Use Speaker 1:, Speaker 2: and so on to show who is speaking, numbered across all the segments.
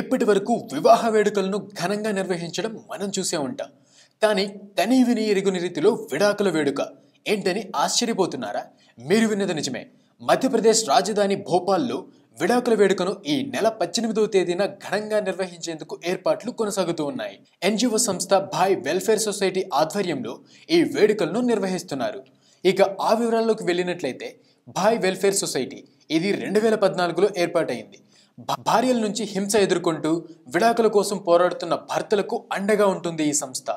Speaker 1: ఇప్పటి వరకు వివాహ వేడుకలను ఘనంగా నిర్వహించడం మనం చూసే ఉంటాం కానీ తని విని ఎరుగుని రీతిలో విడాకుల వేడుక ఏంటని ఆశ్చర్యపోతున్నారా మీరు విన్నది నిజమే మధ్యప్రదేశ్ రాజధాని భోపాల్లో విడాకుల వేడుకను ఈ నెల పద్దెనిమిదవ తేదీన ఘనంగా నిర్వహించేందుకు ఏర్పాట్లు కొనసాగుతూ ఉన్నాయి ఎన్జిఓ సంస్థ భాయ్ వెల్ఫేర్ సొసైటీ ఆధ్వర్యంలో ఈ వేడుకలను నిర్వహిస్తున్నారు ఇక ఆ వివరాల్లోకి వెళ్ళినట్లయితే భాయ్ వెల్ఫేర్ సొసైటీ ఇది రెండు వేల పద్నాలుగులో ఏర్పాటైంది భార్యల నుంచి హింస ఎదుర్కొంటూ విడాకుల కోసం పోరాడుతున్న భర్తలకు అండగా ఉంటుంది ఈ సంస్థ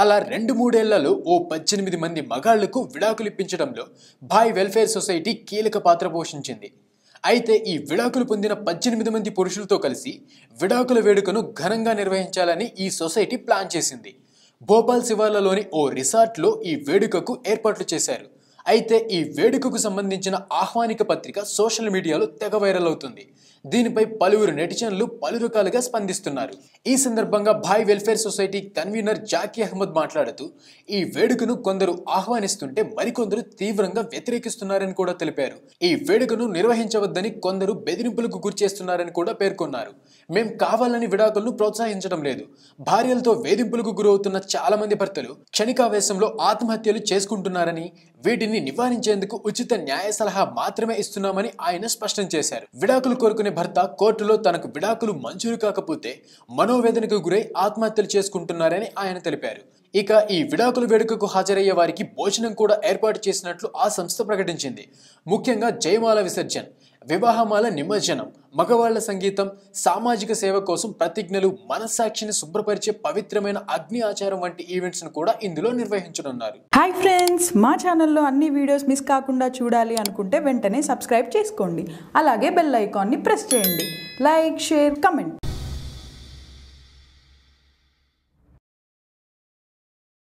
Speaker 1: అలా రెండు మూడేళ్లలో ఓ పద్దెనిమిది మంది మగాళ్లకు విడాకులు ఇప్పించడంలో బాయ్ వెల్ఫేర్ సొసైటీ కీలక పాత్ర పోషించింది అయితే ఈ విడాకులు పొందిన పద్దెనిమిది మంది పురుషులతో కలిసి విడాకుల వేడుకను ఘనంగా నిర్వహించాలని ఈ సొసైటీ ప్లాన్ చేసింది భోపాల్ శివార్లలోని ఓ రిసార్ట్లో ఈ వేడుకకు ఏర్పాట్లు చేశారు అయితే ఈ వేడుకకు సంబంధించిన ఆహ్వానిక పత్రిక సోషల్ మీడియాలో తెగ వైరల్ అవుతుంది దీనిపై పలువురు నెటిజన్లు పలు రకాలుగా స్పందిస్తున్నారు ఈ సందర్భంగా Bhai welfare society convener Zaki Ahmed మాట్లాడుతూ ఈ వేడుకను కొందరు ఆహ్వానిస్తుంటే మరికొందరు తీవ్రంగా వ్యతిరేకిస్తున్నారని కూడా తెలిపారు ఈ వేడుకను నిర్వహించవద్దని కొందరు బెదిరింపులకు గురిచేస్తున్నారని కూడా పేర్కొన్నారు మేం కావాలని విడాకులను ప్రోత్సహించడం లేదు భార్యలతో వేధింపులకు గురవుతున్న చాలా మంది భర్తలు క్షణికావేశంలో ఆత్మహత్యలు చేసుకుంటున్నారని వీటిని నివారించేందుకు ఉచిత న్యాయ సలహా మాత్రమే ఇస్తున్నామని ఆయన స్పష్టం చేశారు విడాకులు కోరుకునే భర్త కోర్టులో తనకు విడాకులు మంజూరు కాకపోతే మనోవేదనకు గురై ఆత్మహత్యలు చేసుకుంటున్నారని ఆయన తెలిపారు ఇక ఈ విడాకుల వేడుకకు హాజరయ్యే వారికి భోజనం కూడా ఏర్పాటు చేసినట్లు ఆ సంస్థ ప్రకటించింది ముఖ్యంగా జయమాల విసర్జన్ వివాహమాల నిమజ్జనం మగవాళ్ల సంగీతం సామాజిక సేవ కోసం ప్రతిజ్ఞలు మనస్సాక్షిని శుభ్రపరిచే పవిత్రమైన అగ్ని ఆచారం వంటి ఈవెంట్స్ ను కూడా ఇందులో నిర్వహించనున్నారు
Speaker 2: హాయ్ ఫ్రెండ్స్ మా ఛానల్లో అన్ని వీడియోస్ మిస్ కాకుండా చూడాలి అనుకుంటే వెంటనే సబ్స్క్రైబ్ చేసుకోండి అలాగే బెల్ ఐకాన్ని ప్రెస్ చేయండి లైక్ షేర్ కమెంట్